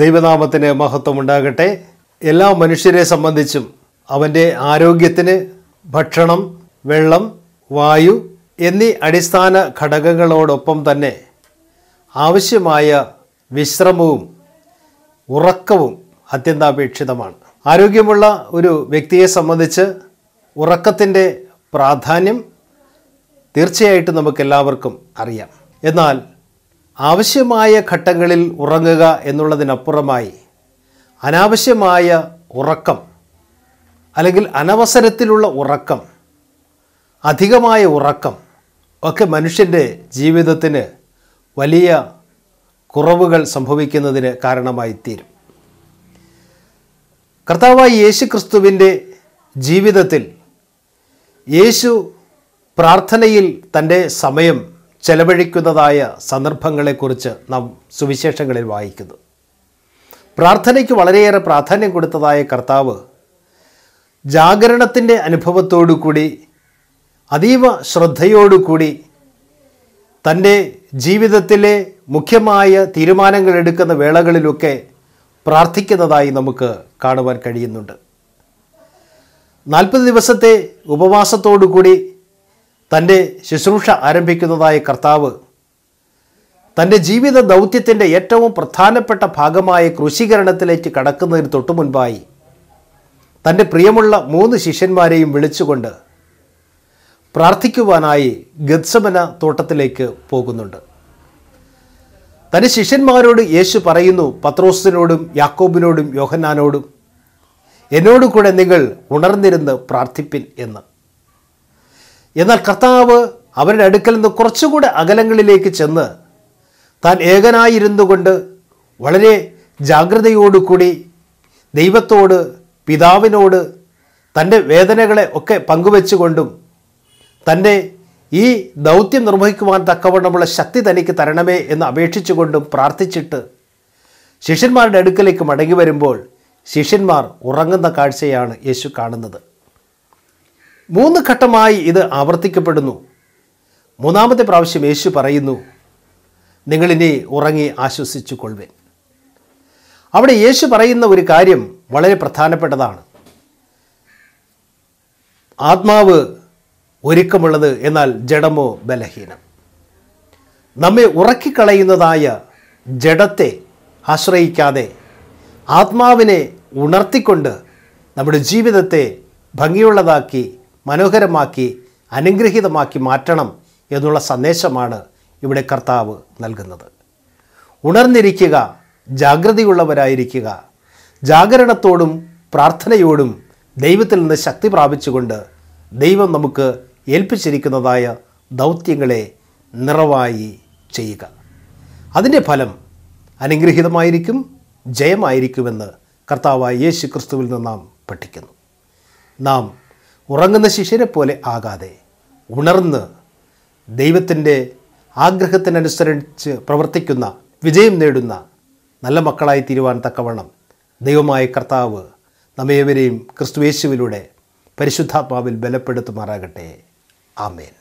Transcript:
ദൈവനാമത്തിന് മഹത്വം ഉണ്ടാകട്ടെ എല്ലാ മനുഷ്യരെ സംബന്ധിച്ചും അവൻ്റെ ആരോഗ്യത്തിന് ഭക്ഷണം വെള്ളം വായു എന്നീ അടിസ്ഥാന ഘടകങ്ങളോടൊപ്പം തന്നെ ആവശ്യമായ വിശ്രമവും ഉറക്കവും അത്യന്താപേക്ഷിതമാണ് ആരോഗ്യമുള്ള ഒരു വ്യക്തിയെ സംബന്ധിച്ച് ഉറക്കത്തിൻ്റെ പ്രാധാന്യം തീർച്ചയായിട്ടും നമുക്കെല്ലാവർക്കും അറിയാം എന്നാൽ ആവശ്യമായ ഘട്ടങ്ങളിൽ ഉറങ്ങുക എന്നുള്ളതിനപ്പുറമായി അനാവശ്യമായ ഉറക്കം അല്ലെങ്കിൽ അനവസരത്തിലുള്ള ഉറക്കം അധികമായ ഉറക്കം ഒക്കെ മനുഷ്യൻ്റെ ജീവിതത്തിന് വലിയ കുറവുകൾ സംഭവിക്കുന്നതിന് കാരണമായി തീരും കർത്താവായ യേശു ക്രിസ്തുവിൻ്റെ ജീവിതത്തിൽ യേശു പ്രാർത്ഥനയിൽ തൻ്റെ സമയം ചെലവഴിക്കുന്നതായ സന്ദർഭങ്ങളെക്കുറിച്ച് നാം സുവിശേഷങ്ങളിൽ വായിക്കുന്നു പ്രാർത്ഥനയ്ക്ക് വളരെയേറെ പ്രാധാന്യം കൊടുത്തതായ കർത്താവ് ജാഗരണത്തിൻ്റെ അനുഭവത്തോടുകൂടി അതീവ ശ്രദ്ധയോടുകൂടി തൻ്റെ ജീവിതത്തിലെ മുഖ്യമായ തീരുമാനങ്ങൾ എടുക്കുന്ന വേളകളിലൊക്കെ പ്രാർത്ഥിക്കുന്നതായി നമുക്ക് കാണുവാൻ കഴിയുന്നുണ്ട് നാൽപ്പത് ദിവസത്തെ ഉപവാസത്തോടു കൂടി തൻ്റെ ശുശ്രൂഷ ആരംഭിക്കുന്നതായ കർത്താവ് തൻ്റെ ജീവിത ദൗത്യത്തിൻ്റെ ഏറ്റവും പ്രധാനപ്പെട്ട ഭാഗമായ ക്രൂശീകരണത്തിലേക്ക് കടക്കുന്നതിന് തൊട്ടു മുൻപായി തൻ്റെ പ്രിയമുള്ള മൂന്ന് ശിഷ്യന്മാരെയും വിളിച്ചുകൊണ്ട് പ്രാർത്ഥിക്കുവാനായി ഗത്സമന തോട്ടത്തിലേക്ക് പോകുന്നുണ്ട് തൻ്റെ ശിഷ്യന്മാരോട് യേശു പറയുന്നു പത്രോസിനോടും യാക്കോബിനോടും യോഹന്നാനോടും എന്നോട് കൂടെ നിങ്ങൾ ഉണർന്നിരുന്ന് പ്രാർത്ഥിപ്പിൻ എന്ന് എന്നാൽ കർത്താവ് അവരുടെ അടുക്കൽ നിന്ന് കുറച്ചുകൂടെ അകലങ്ങളിലേക്ക് ചെന്ന് താൻ ഏകനായിരുന്നു കൊണ്ട് വളരെ ജാഗ്രതയോടുകൂടി ദൈവത്തോട് പിതാവിനോട് തൻ്റെ വേദനകളെ ഒക്കെ പങ്കുവെച്ചുകൊണ്ടും തൻ്റെ ഈ ദൗത്യം നിർവഹിക്കുവാൻ തക്കവണ്ണമുള്ള ശക്തി തനിക്ക് തരണമേ എന്ന് അപേക്ഷിച്ചുകൊണ്ടും പ്രാർത്ഥിച്ചിട്ട് ശിഷ്യന്മാരുടെ അടുക്കലേക്ക് മടങ്ങി വരുമ്പോൾ ശിഷ്യന്മാർ ഉറങ്ങുന്ന കാഴ്ചയാണ് യേശു കാണുന്നത് മൂന്ന് ഘട്ടമായി ഇത് ആവർത്തിക്കപ്പെടുന്നു മൂന്നാമത്തെ പ്രാവശ്യം യേശു പറയുന്നു നിങ്ങളിനി ഉറങ്ങി ആശ്വസിച്ചു കൊള്ളുവേൻ അവിടെ യേശു പറയുന്ന ഒരു കാര്യം വളരെ പ്രധാനപ്പെട്ടതാണ് ആത്മാവ് ഒരുക്കമുള്ളത് എന്നാൽ ജഡമോ ബലഹീനം നമ്മെ ഉറക്കിക്കളയുന്നതായ ജഡത്തെ ആശ്രയിക്കാതെ ആത്മാവിനെ ഉണർത്തിക്കൊണ്ട് നമ്മുടെ ജീവിതത്തെ ഭംഗിയുള്ളതാക്കി മനോഹരമാക്കി അനുഗ്രഹീതമാക്കി മാറ്റണം എന്നുള്ള സന്ദേശമാണ് ഇവിടെ കർത്താവ് നൽകുന്നത് ഉണർന്നിരിക്കുക ജാഗ്രതയുള്ളവരായിരിക്കുക ജാഗരണത്തോടും പ്രാർത്ഥനയോടും ദൈവത്തിൽ നിന്ന് ശക്തി പ്രാപിച്ചുകൊണ്ട് ദൈവം നമുക്ക് ഏൽപ്പിച്ചിരിക്കുന്നതായ ദൗത്യങ്ങളെ നിറവായി ചെയ്യുക അതിൻ്റെ ഫലം അനുഗ്രഹീതമായിരിക്കും ജയമായിരിക്കുമെന്ന് കർത്താവായ യേശു ക്രിസ്തുവിൽ നിന്ന് നാം പഠിക്കുന്നു നാം ഉറങ്ങുന്ന ശിഷ്യരെ പോലെ ആകാതെ ഉണർന്ന് ദൈവത്തിൻ്റെ ആഗ്രഹത്തിനനുസരിച്ച് പ്രവർത്തിക്കുന്ന വിജയം നേടുന്ന നല്ല മക്കളായി തീരുവാൻ തക്കവണ്ണം ദൈവമായ കർത്താവ് നമ്മേവരെയും ക്രിസ്തുവേശുവിലൂടെ പരിശുദ്ധാത്മാവിൽ ബലപ്പെടുത്തുമാറാകട്ടെ ആമേൻ